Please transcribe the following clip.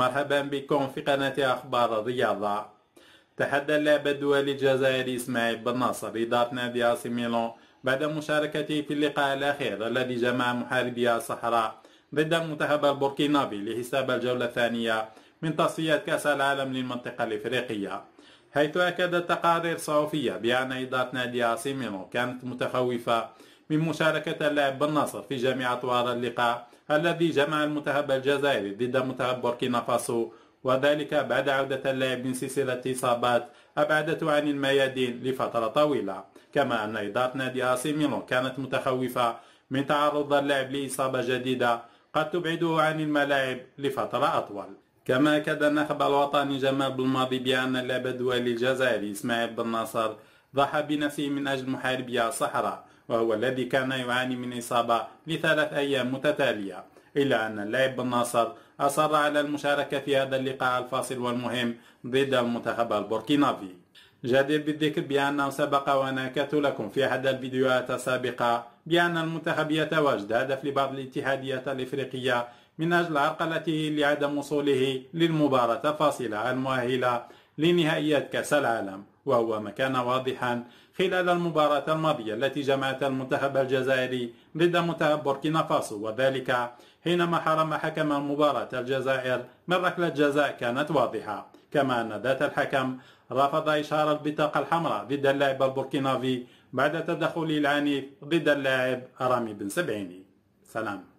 مرحبا بكم في قناة أخبار الرياضة تحدى اللاعب الدولي الجزائري إسماعيل بن ناصر إدارة نادي آسي ميلون بعد مشاركته في اللقاء الأخير الذي جمع محاربي الصحراء ضد المنتخب البوركينابي لحساب الجولة الثانية من تصفيات كأس العالم للمنطقة الإفريقية حيث أكدت تقارير صحفية بأن إدارة نادي آسي ميلون كانت متخوفة من مشاركة اللاعب بن ناصر في جامعة وهذا اللقاء الذي جمع المنتخب الجزائري ضد منتخب بوركينا فاسو وذلك بعد عودة اللاعب من سلسلة إصابات أبعدته عن الميادين لفترة طويلة كما أن إدارة نادي آسي ميلو كانت متخوفة من تعرض اللاعب لإصابة جديدة قد تبعده عن الملاعب لفترة أطول كما أكد النخب الوطني جمال بالماضي بأن اللاعب الدولي الجزائري إسماعيل بن ناصر ضحى بنفسه من أجل محاربية الصحراء وهو الذي كان يعاني من إصابة لثلاث أيام متتالية إلا أن اللاعب بالناصر أصر على المشاركة في هذا اللقاء الفاصل والمهم ضد المنتخب البوركينافي جدير بالذكر بأنه سبق وناكدت لكم في أحد الفيديوهات السابقة بأن المنتخب يتواجد هدف لبعض الاتحاديات الإفريقية من أجل عرقلته لعدم وصوله للمباراة الفاصلة المؤهلة لنهائيات كأس العالم وهو ما كان واضحا خلال المباراة الماضية التي جمعت المنتخب الجزائري ضد منتخب بوركينا فاسو وذلك حينما حرم حكم المباراة الجزائر من ركلة جزاء كانت واضحة كما أن ذات الحكم رفض إشهار البطاقة الحمراء ضد اللاعب البوركينافي بعد تدخله العنيف ضد اللاعب رامي بن سبعيني سلام